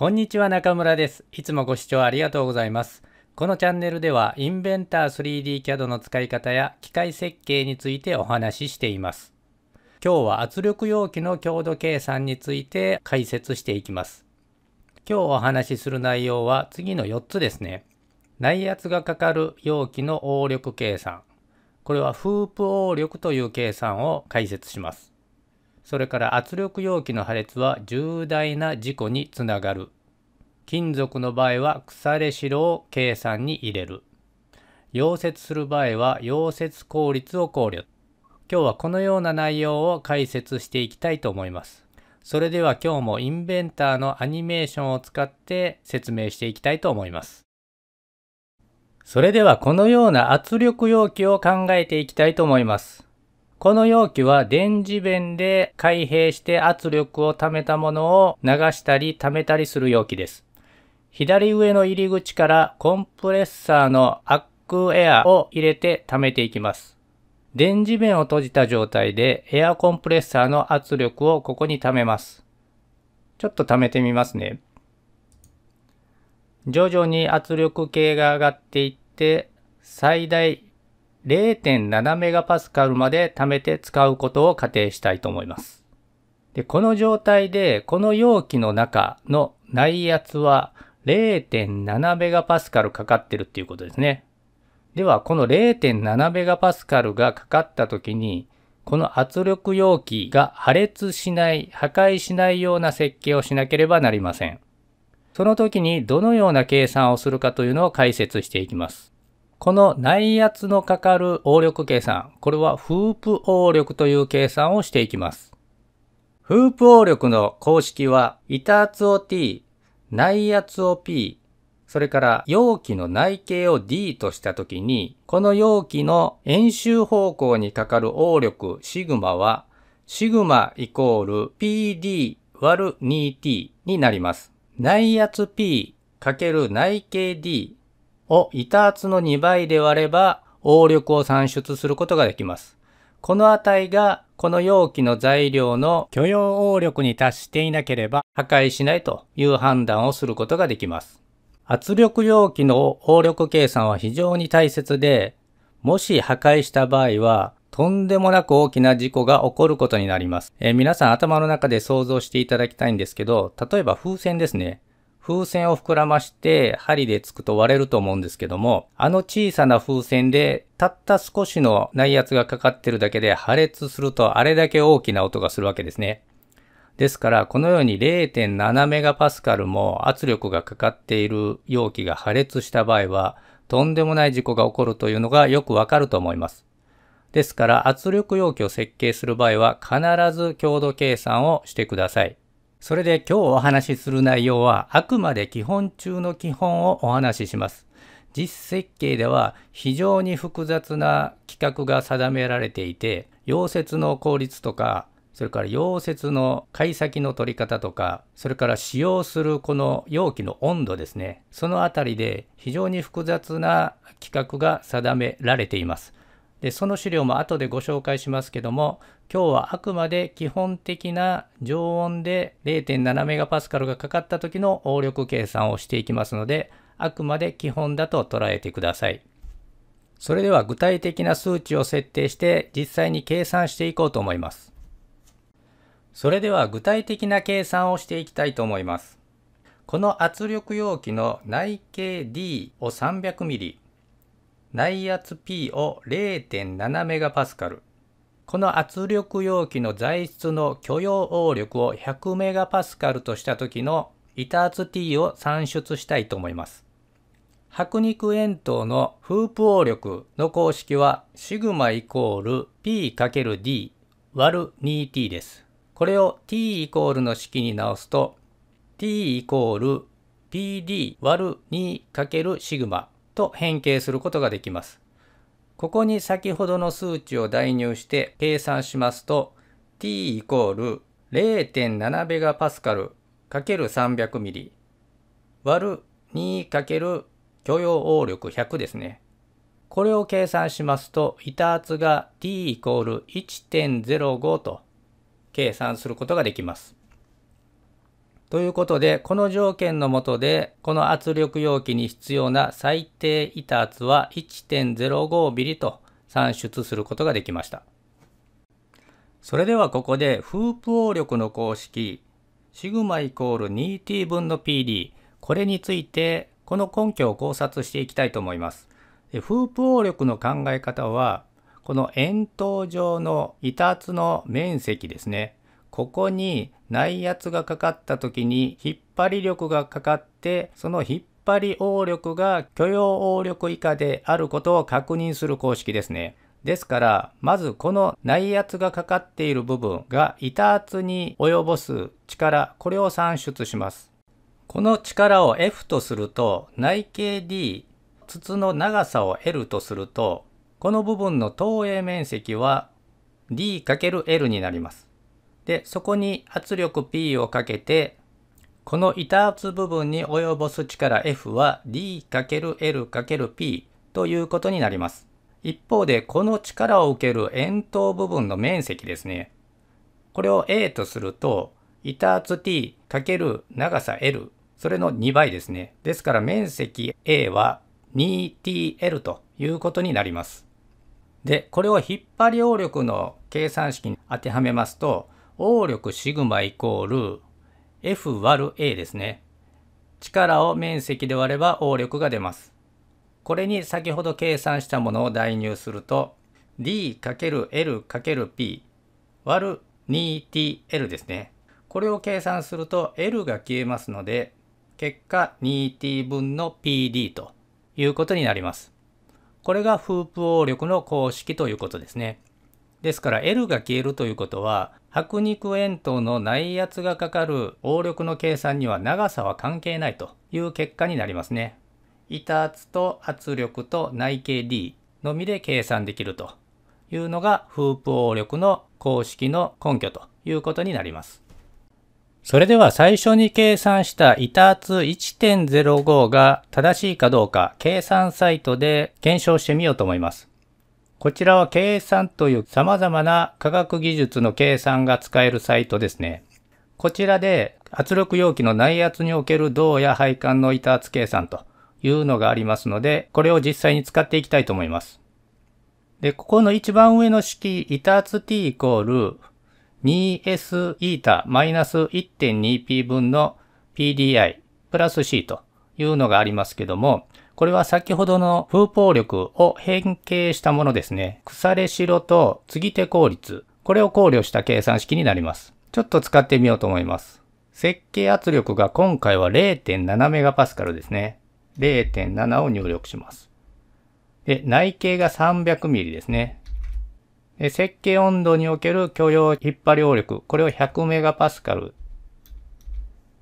こんにちは中村です。いつもご視聴ありがとうございます。このチャンネルではインベンター 3D CAD の使い方や機械設計についてお話ししています。今日は圧力容器の強度計算について解説していきます。今日お話しする内容は次の4つですね。内圧がかかる容器の応力計算。これはフープ応力という計算を解説します。それから圧力容器の破裂は重大な事故につながる。金属の場合は腐れ白を計算に入れる。溶接する場合は溶接効率を考慮。今日はこのような内容を解説していきたいと思います。それでは今日もインベンターのアニメーションを使って説明していきたいと思います。それではこのような圧力容器を考えていきたいと思います。この容器は電磁弁で開閉して圧力を溜めたものを流したり溜めたりする容器です。左上の入り口からコンプレッサーのアックエアを入れて溜めていきます。電磁弁を閉じた状態でエアコンプレッサーの圧力をここに溜めます。ちょっと溜めてみますね。徐々に圧力計が上がっていって最大0.7メガパスカルまで貯めて使うことを仮定したいと思います。でこの状態で、この容器の中の内圧は0.7メガパスカルかかってるっていうことですね。では、この0.7メガパスカルがかかった時に、この圧力容器が破裂しない、破壊しないような設計をしなければなりません。その時にどのような計算をするかというのを解説していきます。この内圧のかかる応力計算、これはフープ応力という計算をしていきます。フープ応力の公式は、板圧を t、内圧を p、それから容器の内径を d としたときに、この容器の円周方向にかかる応力シグマは、シグマイコール pd 割る 2t になります。内圧 p かける内径 d を板圧の2倍で割れば、応力を算出することができます。この値がこの容器の材料の許容応力に達していなければ破壊しないという判断をすることができます。圧力容器の応力計算は非常に大切で、もし破壊した場合は、とんでもなく大きな事故が起こることになります。えー、皆さん頭の中で想像していただきたいんですけど、例えば風船ですね。風船を膨らまして針でつくと割れると思うんですけども、あの小さな風船でたった少しの内圧がかかってるだけで破裂するとあれだけ大きな音がするわけですね。ですから、このように0.7メガパスカルも圧力がかかっている容器が破裂した場合は、とんでもない事故が起こるというのがよくわかると思います。ですから、圧力容器を設計する場合は、必ず強度計算をしてください。それで今日お話しする内容はあくまで基本中の基本をお話しします。実設計では非常に複雑な規格が定められていて、溶接の効率とか、それから溶接の解析の取り方とか、それから使用するこの容器の温度ですね。そのあたりで非常に複雑な規格が定められています。で、その資料も後でご紹介しますけども、今日はあくまで基本的な常温で 0.7MPa がかかった時の応力計算をしていきますので、あくまで基本だと捉えてください。それでは具体的な数値を設定して実際に計算していこうと思います。それでは具体的な計算をしていきたいと思います。この圧力容器の内径 D を 300ml、内圧 P を 0.7MPa、この圧力容器の材質の許容応力を100メガパスカルとした時の板圧 T を算出したいと思います。白肉円筒のフープ応力の公式はシグマイコール p る d 割る 2T です。これを T イコールの式に直すと T イコール PD 割る 2× シグマと変形することができます。ここに先ほどの数値を代入して計算しますと t イコール0.7ベガパスカル ×300 ミリ割る2かける許容応力100ですね。これを計算しますと、板圧が t イコール1.05と計算することができます。ということで、この条件のもとで、この圧力容器に必要な最低板圧は1.05 m リと算出することができました。それではここで、フープ応力の公式、シグマイコール 2t 分の PD、これについて、この根拠を考察していきたいと思います。フープ応力の考え方は、この円筒状の板圧の面積ですね。ここに内圧がかかった時に引っ張り力がかかってその引っ張り応力が許容応力以下であることを確認する公式ですね。ですから、まずこの内圧がかかっている部分が板圧に及ぼす力、これを算出します。この力を F とすると、内径 D、筒の長さを L とすると、この部分の投影面積は D×L になります。で、そこに圧力 P をかけて、この板圧部分に及ぼす力 F は D×L×P ということになります。一方で、この力を受ける円筒部分の面積ですね。これを A とすると、板圧 T× 長さ L、それの2倍ですね。ですから面積 A は 2TL ということになります。で、これを引っ張り応力の計算式に当てはめますと、応力シグマイコール F 割る A ですね。力を面積で割れば応力が出ます。これに先ほど計算したものを代入すると D×L×P 割る 2TL ですね。これを計算すると L が消えますので結果 2t 分の PD ということになります。これがフープ応力の公式ということですね。ですから L が消えるということは白肉円筒の内圧がかかる応力の計算には長さは関係ないという結果になりますね。板圧と圧力と内径 D のみで計算できるというのがフープ応力の公式の根拠ということになります。それでは最初に計算した板圧1.05が正しいかどうか計算サイトで検証してみようと思います。こちらは計算という様々な科学技術の計算が使えるサイトですね。こちらで圧力容器の内圧における銅や配管の板圧計算というのがありますので、これを実際に使っていきたいと思います。で、ここの一番上の式、板圧 t イコール 2s イータマイナス 1.2p 分の pdi プラス c というのがありますけども、これは先ほどの風暴力を変形したものですね。腐れ白と継ぎ手効率。これを考慮した計算式になります。ちょっと使ってみようと思います。設計圧力が今回は0.7メガパスカルですね。0.7を入力します。で、内径が300ミリですね。で設計温度における許容引っ張り応力、これを100メガパスカル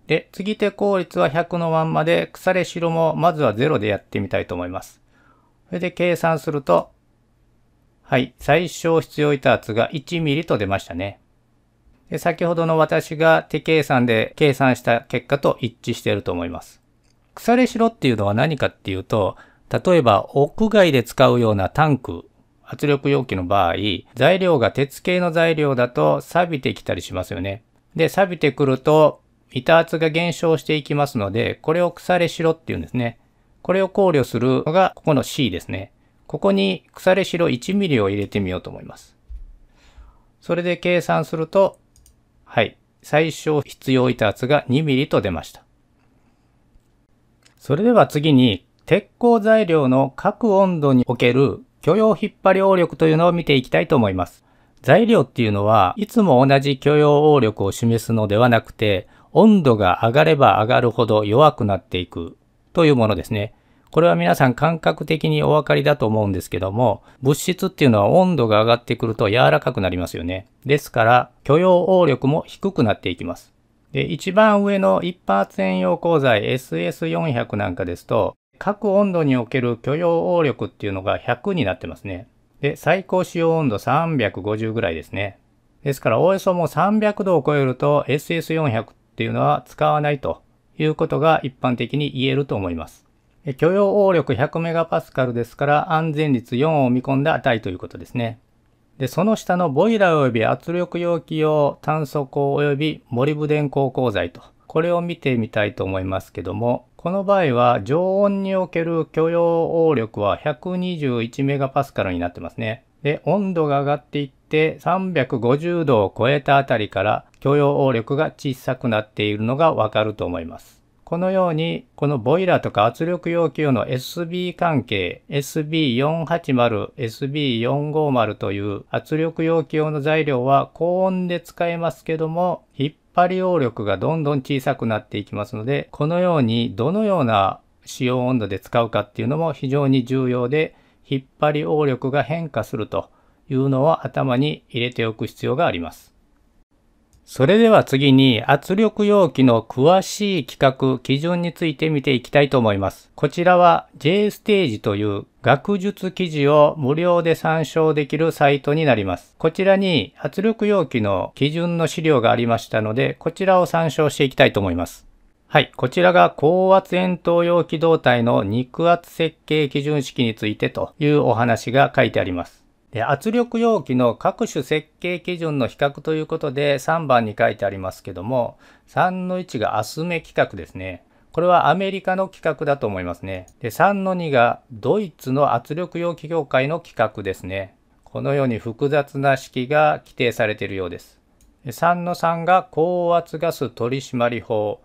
で、次手効率は100のまんまで、腐れ白もまずは0でやってみたいと思います。それで計算すると、はい、最小必要板圧が1ミリと出ましたね。で先ほどの私が手計算で計算した結果と一致していると思います。腐れ白っていうのは何かっていうと、例えば屋外で使うようなタンク、圧力容器の場合、材料が鉄系の材料だと錆びてきたりしますよね。で、錆びてくるとミタ圧が減少していきますので、これを腐れしろっていうんですね。これを考慮するのが、ここの C ですね。ここに腐れしろ 1mm を入れてみようと思います。それで計算すると、はい、最小必要板圧が 2mm と出ました。それでは次に、鉄鋼材料の各温度における許容引っ張り応力というのを見ていきたいと思います。材料っていうのは、いつも同じ許容応力を示すのではなくて、温度が上がれば上がるほど弱くなっていくというものですね。これは皆さん感覚的にお分かりだと思うんですけども、物質っていうのは温度が上がってくると柔らかくなりますよね。ですから、許容応力も低くなっていきます。で、一番上の一発専用鋼材 SS400 なんかですと、各温度における許容応力っていうのが100になってますね。で、最高使用温度350ぐらいですね。ですから、おおよそもう300度を超えると SS400 っっていうのは使わないということが一般的に言えると思います。許容応力 100MPa ですから安全率4を見込んだ値ということですね。で、その下のボイラー及び圧力容器用炭素鋼及びモリブデン鋼鋼材と、これを見てみたいと思いますけども、この場合は常温における許容応力は 121MPa になってますね。で、温度が上がっていって350度を超えたあたりから許容力が小さくなっているのがわかると思います。このように、このボイラーとか圧力要求の SB 関係、SB480、SB450 という圧力容器用の材料は高温で使えますけども、引っ張り応力がどんどん小さくなっていきますので、このようにどのような使用温度で使うかっていうのも非常に重要で、引っ張り応力が変化するというのを頭に入れておく必要があります。それでは次に圧力容器の詳しい規格、基準について見ていきたいと思います。こちらは J ステージという学術記事を無料で参照できるサイトになります。こちらに圧力容器の基準の資料がありましたので、こちらを参照していきたいと思います。はい、こちらが高圧円筒容器胴体の肉圧設計基準式についてというお話が書いてあります。圧力容器の各種設計基準の比較ということで3番に書いてありますけども3の1がアスメ規格ですね。これはアメリカの規格だと思いますね。で3の2がドイツの圧力容器業界の規格ですね。このように複雑な式が規定されているようです。3の3が高圧ガス取締法。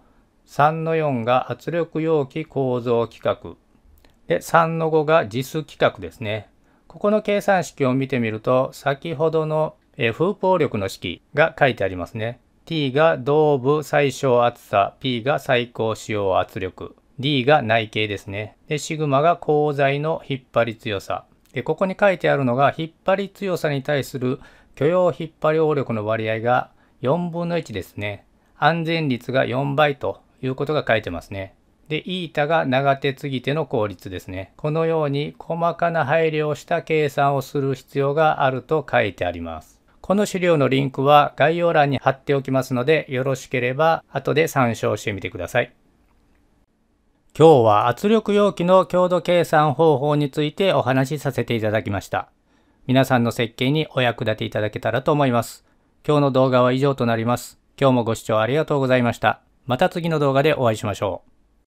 3の4が圧力容器構造規格。で3の5がジス規格ですね。ここの計算式を見てみると、先ほどの風暴力の式が書いてありますね。t が胴部最小厚さ、p が最高使用圧力、d が内径ですね。で、シグマが鋼材の引っ張り強さ。で、ここに書いてあるのが、引っ張り強さに対する許容引っ張り応力の割合が4分の1ですね。安全率が4倍ということが書いてますね。で、イータが長手継ぎ手の効率ですね。このように細かな配慮をした計算をする必要があると書いてあります。この資料のリンクは概要欄に貼っておきますので、よろしければ後で参照してみてください。今日は圧力容器の強度計算方法についてお話しさせていただきました。皆さんの設計にお役立ていただけたらと思います。今日の動画は以上となります。今日もご視聴ありがとうございました。また次の動画でお会いしましょう。